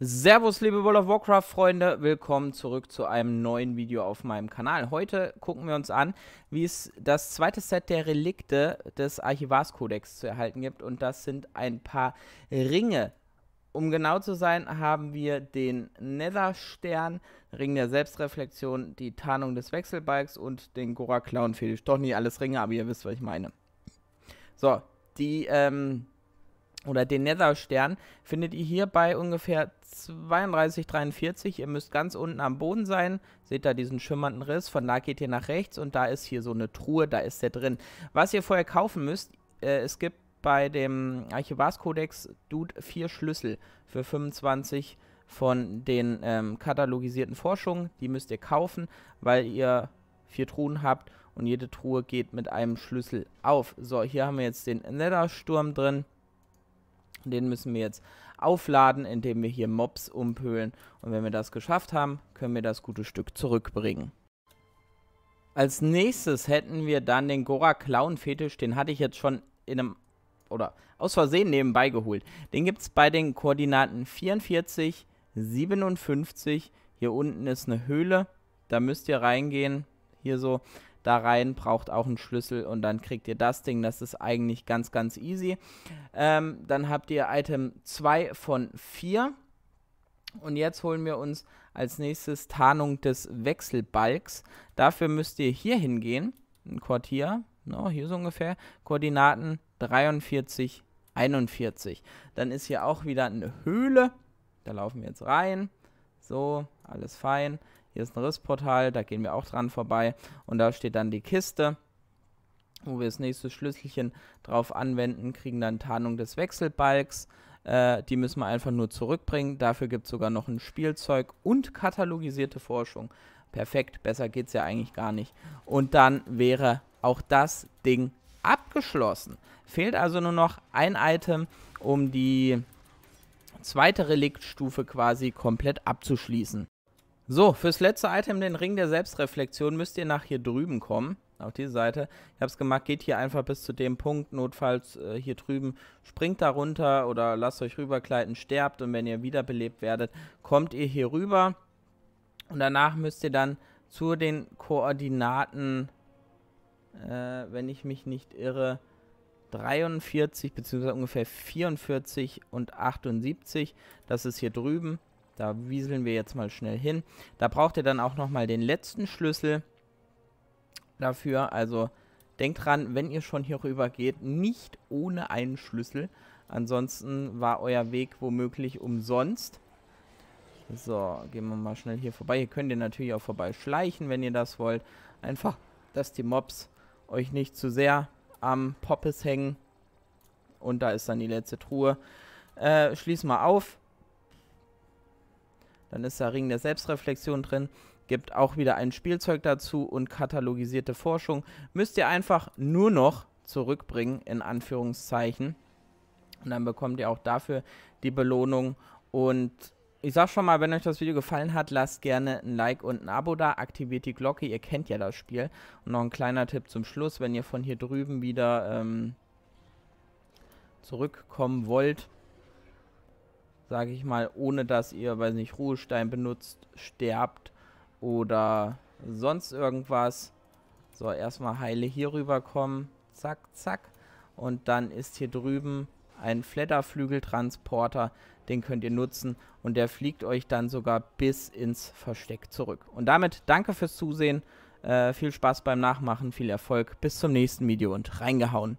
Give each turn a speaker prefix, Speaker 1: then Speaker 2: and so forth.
Speaker 1: Servus, liebe World of Warcraft-Freunde, willkommen zurück zu einem neuen Video auf meinem Kanal. Heute gucken wir uns an, wie es das zweite Set der Relikte des Archivarskodex zu erhalten gibt. Und das sind ein paar Ringe. Um genau zu sein, haben wir den Netherstern, Ring der Selbstreflexion, die Tarnung des Wechselbikes und den Gora-Clown-Fetisch. Doch nicht alles Ringe, aber ihr wisst, was ich meine. So, die, ähm, oder den Netherstern findet ihr hier bei ungefähr 32, 43. Ihr müsst ganz unten am Boden sein. Seht da diesen schimmernden Riss. Von da geht ihr nach rechts und da ist hier so eine Truhe, da ist der drin. Was ihr vorher kaufen müsst, äh, es gibt bei dem Archivarskodex Dude vier Schlüssel für 25 von den ähm, katalogisierten Forschungen. Die müsst ihr kaufen, weil ihr vier Truhen habt und jede Truhe geht mit einem Schlüssel auf. So, hier haben wir jetzt den Nether-Sturm drin. Den müssen wir jetzt aufladen, indem wir hier Mobs umpölen. Und wenn wir das geschafft haben, können wir das gute Stück zurückbringen. Als nächstes hätten wir dann den Gora Clown Fetisch. Den hatte ich jetzt schon in einem, oder aus Versehen nebenbei geholt. Den gibt es bei den Koordinaten 44, 57. Hier unten ist eine Höhle. Da müsst ihr reingehen. Hier so da rein, braucht auch einen Schlüssel und dann kriegt ihr das Ding. Das ist eigentlich ganz, ganz easy. Ähm, dann habt ihr Item 2 von 4. Und jetzt holen wir uns als nächstes Tarnung des Wechselbalgs. Dafür müsst ihr hier hingehen, ein Quartier, no, hier so ungefähr, Koordinaten 43, 41. Dann ist hier auch wieder eine Höhle, da laufen wir jetzt rein, so, alles fein. Hier ist ein Rissportal, da gehen wir auch dran vorbei. Und da steht dann die Kiste, wo wir das nächste Schlüsselchen drauf anwenden, kriegen dann Tarnung des Wechselbalks. Äh, die müssen wir einfach nur zurückbringen. Dafür gibt es sogar noch ein Spielzeug und katalogisierte Forschung. Perfekt, besser geht es ja eigentlich gar nicht. Und dann wäre auch das Ding abgeschlossen. Fehlt also nur noch ein Item, um die zweite Reliktstufe quasi komplett abzuschließen. So, fürs letzte Item, den Ring der Selbstreflexion, müsst ihr nach hier drüben kommen. Auf diese Seite. Ich habe es gemacht, geht hier einfach bis zu dem Punkt, notfalls äh, hier drüben, springt da runter oder lasst euch rübergleiten, sterbt und wenn ihr wiederbelebt werdet, kommt ihr hier rüber und danach müsst ihr dann zu den Koordinaten, äh, wenn ich mich nicht irre, 43 bzw. ungefähr 44 und 78, das ist hier drüben da wieseln wir jetzt mal schnell hin. Da braucht ihr dann auch nochmal den letzten Schlüssel dafür. Also denkt dran, wenn ihr schon hier rüber geht, nicht ohne einen Schlüssel. Ansonsten war euer Weg womöglich umsonst. So, gehen wir mal schnell hier vorbei. Hier könnt ihr natürlich auch vorbei schleichen, wenn ihr das wollt. Einfach, dass die Mobs euch nicht zu sehr am Poppes hängen. Und da ist dann die letzte Truhe. Äh, schließ mal auf. Dann ist der Ring der Selbstreflexion drin, gibt auch wieder ein Spielzeug dazu und katalogisierte Forschung. Müsst ihr einfach nur noch zurückbringen, in Anführungszeichen. Und dann bekommt ihr auch dafür die Belohnung. Und ich sag schon mal, wenn euch das Video gefallen hat, lasst gerne ein Like und ein Abo da, aktiviert die Glocke, ihr kennt ja das Spiel. Und noch ein kleiner Tipp zum Schluss, wenn ihr von hier drüben wieder ähm, zurückkommen wollt, sage ich mal, ohne dass ihr, weiß nicht, Ruhestein benutzt, sterbt oder sonst irgendwas. So, erstmal heile hier rüber kommen. Zack, zack. Und dann ist hier drüben ein Flatterflügeltransporter. Den könnt ihr nutzen und der fliegt euch dann sogar bis ins Versteck zurück. Und damit danke fürs Zusehen. Äh, viel Spaß beim Nachmachen, viel Erfolg. Bis zum nächsten Video und reingehauen.